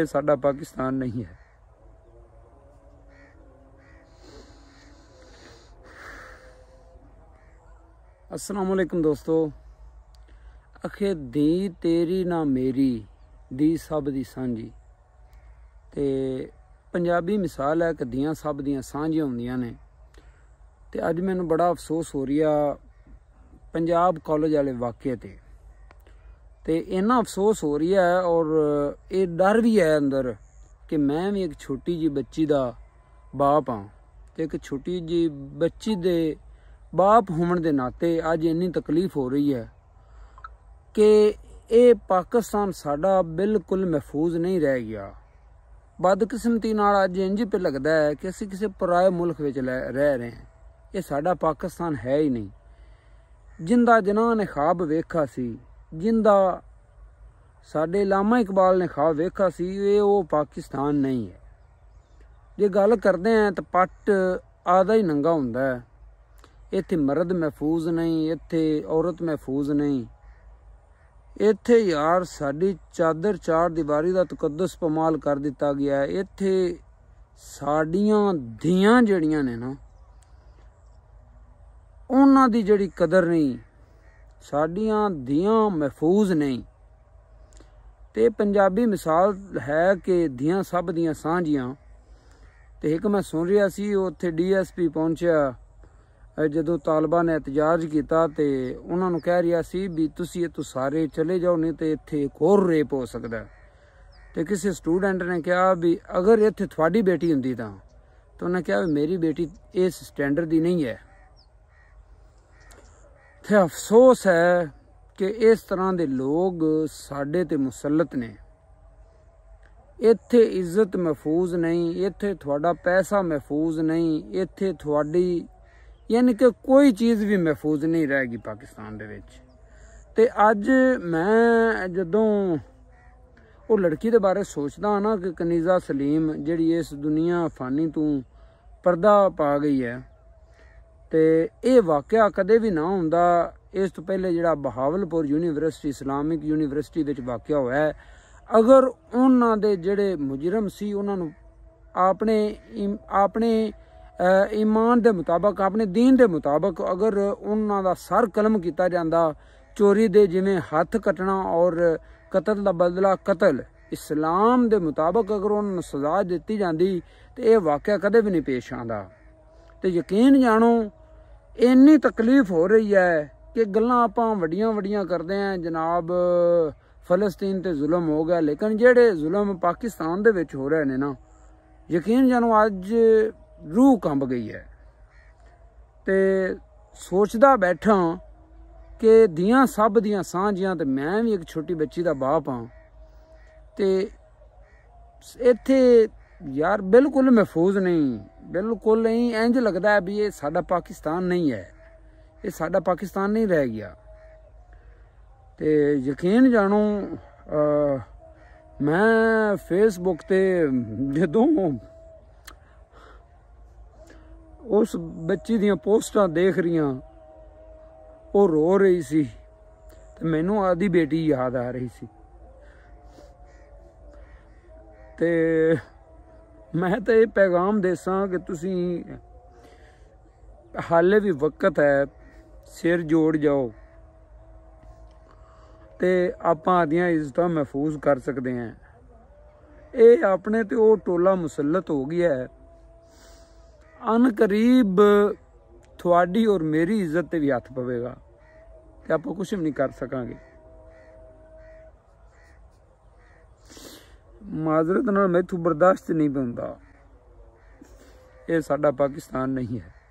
ਇਹ ਸਾਡਾ ਪਾਕਿਸਤਾਨ ਨਹੀਂ ਹੈ ਅਸਲਾਮ ਅਲੈਕਮ ਦੋਸਤੋ ਅਖੇ ਦੀ ਤੇਰੀ ਨਾ ਮੇਰੀ ਦੀ ਸਭ ਦੀ ਸਾਂਝੀ ਤੇ ਪੰਜਾਬੀ ਮਿਸਾਲ ਹੈ ਕਿ ਦੀਆਂ ਸਭ ਦੀਆਂ ਸਾਂਝੀਆਂ ਹੁੰਦੀਆਂ ਨੇ ਤੇ ਅੱਜ ਮੈਨੂੰ ਬੜਾ ਅਫਸੋਸ ਹੋ ਰਿਹਾ ਪੰਜਾਬ ਕਾਲਜ ਵਾਲੇ ਵਾਕਿਆ ਤੇ ਤੇ ਇੰਨਾ ਅਫਸੋਸ ਹੋ ਰਿਹਾ ਹੈ ਔਰ ਇਹ ਡਰ ਵੀ ਹੈ ਅੰਦਰ ਕਿ ਮੈਂ ਵੀ ਇੱਕ ਛੋਟੀ ਜੀ ਬੱਚੀ ਦਾ ਬਾਪ ਹਾਂ ਤੇ ਇੱਕ ਛੋਟੀ ਜੀ ਬੱਚੀ ਦੇ ਬਾਪ ਹੋਣ ਦੇ ਨਾਤੇ ਅੱਜ ਇੰਨੀ ਤਕਲੀਫ ਹੋ ਰਹੀ ਹੈ ਕਿ ਇਹ ਪਾਕਿਸਤਾਨ ਸਾਡਾ ਬਿਲਕੁਲ ਮਹਿਫੂਜ਼ ਨਹੀਂ ਰਹਿ ਗਿਆ ਬਦਕਿਸਮਤੀ ਨਾਲ ਅੱਜ ਇੰਜ ਪੇ ਲੱਗਦਾ ਹੈ ਕਿ ਅਸੀਂ ਕਿਸੇ ਪਰਾਏ ਮੁਲਕ ਵਿੱਚ ਰਹਿ ਰਹੇ ਹਾਂ ਇਹ ਸਾਡਾ ਪਾਕਿਸਤਾਨ ਹੈ ਹੀ ਨਹੀਂ ਜਿੰਦਾ ਜਨਾਂ ਨੇ ਖਾਬ ਵੇਖਾ ਸੀ ਜਿੰਦਾ ਸਾਡੇ ਲਾਮਾ ਇਕਬਾਲ ਨੇ ਖਾ ਵੇਖਾ ਸੀ ਇਹ ਉਹ ਪਾਕਿਸਤਾਨ ਨਹੀਂ ਹੈ ਜੇ ਗੱਲ ਕਰਦੇ ਆ ਤਾਂ ਪੱਟ ਆਦਾ ਹੀ ਨੰਗਾ ਹੁੰਦਾ ਹੈ ਇੱਥੇ ਮਰਦ ਮਹਿਫੂਜ਼ ਨਹੀਂ ਇੱਥੇ ਔਰਤ ਮਹਿਫੂਜ਼ ਨਹੀਂ ਇੱਥੇ ਯਾਰ ਸਾਡੀ ਚਾਦਰ ਚਾਰ ਦੀਵਾਰੀ ਦਾ ਤਕੱਦਸ ਪਮਾਲ ਕਰ ਦਿੱਤਾ ਗਿਆ ਹੈ ਇੱਥੇ ਸਾਡੀਆਂ ਧੀਆਂ ਜਿਹੜੀਆਂ ਨੇ ਨਾ ਉਹਨਾਂ ਦੀ ਜਿਹੜੀ ਕਦਰ ਨਹੀਂ ਸਾਡੀਆਂ ਦੀਆਂ ਮਹਿਫੂਜ਼ ਨਹੀਂ ਤੇ ਪੰਜਾਬੀ ਮਿਸਾਲ ਹੈ ਕਿ ਦੀਆਂ ਸਭ ਦੀਆਂ ਸਾਂਝੀਆਂ ਤੇ ਇੱਕ ਮੈਂ ਸੁਣ ਰਿਹਾ ਸੀ ਉੱਥੇ ਡੀਐਸਪੀ ਪਹੁੰਚਿਆ ਜਦੋਂ ਤਾਲਬਾਨ ਨੇ ਇਤਜਾਜ ਕੀਤਾ ਤੇ ਉਹਨਾਂ ਨੂੰ ਕਹਿ ਰਿਹਾ ਸੀ ਵੀ ਤੁਸੀਂ ਤੋਂ ਸਾਰੇ ਚਲੇ ਜਾਓ ਨਹੀਂ ਤੇ ਇੱਥੇ ਇੱਕ ਹੋਰ ਰੇਪ ਹੋ ਸਕਦਾ ਤੇ ਕਿਸੇ ਸਟੂਡੈਂਟ ਨੇ ਕਿਹਾ ਵੀ ਅਗਰ ਇੱਥੇ ਤੁਹਾਡੀ ਬੇਟੀ ਹੁੰਦੀ ਤਾਂ ਤਾਂ ਉਹਨੇ ਕਿਹਾ ਮੇਰੀ ਬੇਟੀ ਇਸ ਸਟੈਂਡਰਡ ਦੀ ਨਹੀਂ ਹੈ ਤੇ ਅਫਸੋਸ ਹੈ ਕਿ ਇਸ ਤਰ੍ਹਾਂ ਦੇ ਲੋਕ ਸਾਡੇ ਤੇ ਮੁਸਲਤ ਨੇ ਇੱਥੇ ਇੱਜ਼ਤ ਮਹਿਫੂਜ਼ ਨਹੀਂ ਇੱਥੇ ਤੁਹਾਡਾ ਪੈਸਾ ਮਹਿਫੂਜ਼ ਨਹੀਂ ਇੱਥੇ ਤੁਹਾਡੀ ਯਾਨੀ ਕਿ ਕੋਈ ਚੀਜ਼ ਵੀ ਮਹਿਫੂਜ਼ ਨਹੀਂ ਰਹੇਗੀ ਪਾਕਿਸਤਾਨ ਦੇ ਵਿੱਚ ਤੇ ਅੱਜ ਮੈਂ ਜਦੋਂ ਉਹ ਲੜਕੀ ਦੇ ਬਾਰੇ ਸੋਚਦਾ ਨਾ ਕਿ ਕਨੀਜ਼ਾ ਸਲੀਮ ਜਿਹੜੀ ਇਸ ਦੁਨੀਆ ਫਾਨੀ ਤੋਂ ਪਰਦਾ ਪਾ ਗਈ ਹੈ ਤੇ ਇਹ ਵਾਕਿਆ ਕਦੇ ਵੀ ਨਾ ਹੁੰਦਾ ਇਸ ਤੋਂ ਪਹਿਲੇ ਜਿਹੜਾ ਬਹਾਵਲਪੁਰ ਯੂਨੀਵਰਸਿਟੀ ਇਸਲਾਮਿਕ ਯੂਨੀਵਰਸਿਟੀ ਵਿੱਚ ਵਾਕਿਆ ਹੋਇਆ ਅਗਰ ਉਹਨਾਂ ਦੇ ਜਿਹੜੇ ਮੁਜਰਮ ਸੀ ਉਹਨਾਂ ਨੂੰ ਆਪਣੇ ਆਪਣੇ ਈਮਾਨ ਦੇ ਮੁਤਾਬਕ ਆਪਣੇ دین ਦੇ ਮੁਤਾਬਕ ਅਗਰ ਉਹਨਾਂ ਦਾ ਸਰ ਕਲਮ ਕੀਤਾ ਜਾਂਦਾ ਚੋਰੀ ਦੇ ਜਿਵੇਂ ਹੱਥ ਕੱਟਣਾ ਔਰ ਕਤਲ ਦਾ ਬਦਲਾ ਕਤਲ ਇਸਲਾਮ ਦੇ ਮੁਤਾਬਕ ਅਗਰ ਉਹਨਾਂ ਨੂੰ ਸਜ਼ਾ ਦਿੱਤੀ ਜਾਂਦੀ ਤੇ ਇਹ ਵਾਕਿਆ ਕਦੇ ਵੀ ਨਹੀਂ ਪੇਸ਼ ਆਂਦਾ ਤੇ ਯਕੀਨ ਜਾਣੋ ਇੰਨੀ ਤਕਲੀਫ ਹੋ ਰਹੀ ਹੈ ਕਿ ਗੱਲਾਂ ਆਪਾਂ ਵੱਡੀਆਂ ਵੱਡੀਆਂ ਕਰਦੇ ਆਂ ਜਨਾਬ ਫਲਸਤੀਨ ਤੇ ਜ਼ੁਲਮ ਹੋ ਗਿਆ ਲੇਕਿਨ ਜਿਹੜੇ ਜ਼ੁਲਮ ਪਾਕਿਸਤਾਨ ਦੇ ਵਿੱਚ ਹੋ ਰਹੇ ਨੇ ਨਾ ਯਕੀਨ ਜਾਨੋ ਅੱਜ ਰੂਹ ਕੰਬ ਗਈ ਹੈ ਤੇ ਸੋਚਦਾ ਬੈਠਾ ਕਿ ਦੀਆਂ ਸਭ ਦੀਆਂ ਸਾਂਝੀਆਂ ਤੇ ਮੈਂ ਵੀ ਇੱਕ ਛੋਟੀ ਬੱਚੀ ਦਾ ਬਾਪ ਹਾਂ ਤੇ ਇੱਥੇ ਯਾਰ ਬਿਲਕੁਲ ਮਹਿਫੂਜ਼ ਨਹੀਂ ਬਿਲਕੁਲ ਨਹੀਂ ਇੰਜ ਲੱਗਦਾ ਵੀ ਇਹ ਸਾਡਾ ਪਾਕਿਸਤਾਨ ਨਹੀਂ ਹੈ ਇਹ ਸਾਡਾ ਪਾਕਿਸਤਾਨ ਨਹੀਂ ਰਹਿ ਗਿਆ ਤੇ ਯਕੀਨ ਜਾਣੋ ਮੈਂ ਫੇਸਬੁੱਕ ਤੇ ਜਦੋਂ ਉਸ ਬੱਚੀ ਦੀਆਂ ਪੋਸਟਾਂ ਦੇਖ ਰਹੀਆਂ ਉਹ ਰੋ ਰਹੀ ਸੀ ਤੇ ਮੈਨੂੰ ਆਦੀ ਬੇਟੀ ਯਾਦ ਆ ਰਹੀ ਸੀ ਤੇ ਮੈਂ ਤਾਂ ਇਹ ਪੈਗਾਮ ਦੇਸਾਂ ਕਿ ਤੁਸੀਂ ਹਾਲੇ ਵੀ ਵਕਤ ਹੈ ਸਿਰ ਜੋੜ ਜਾਓ ਤੇ ਆਪਾਂ ਆਦੀਆਂ ਇੱਜ਼ਤਾਂ ਮਹਿਫੂਜ਼ ਕਰ ਸਕਦੇ ਹਾਂ ਇਹ ਆਪਣੇ ਤੇ ਉਹ ਟੋਲਾ ਮੁਸੱਲਤ ਹੋ ਗਿਆ ਹੈ ਅਨ ਕਰੀਬ ਤੁਹਾਡੀ ਔਰ ਮੇਰੀ ਇੱਜ਼ਤ ਤੇ ਵੀ ਹੱਥ ਪਵੇਗਾ ਤੇ ਆਪਾਂ ਕੁਝ ਵੀ ਨਹੀਂ ਕਰ ਸਕਾਂਗੇ ਮਾਜ਼ਰਤ ਨਾਲ ਮੈਥੋਂ ਬਰਦਾਸ਼ਤ ਨਹੀਂ ਪੈਂਦਾ ਇਹ ਸਾਡਾ ਪਾਕਿਸਤਾਨ ਨਹੀਂ ਹੈ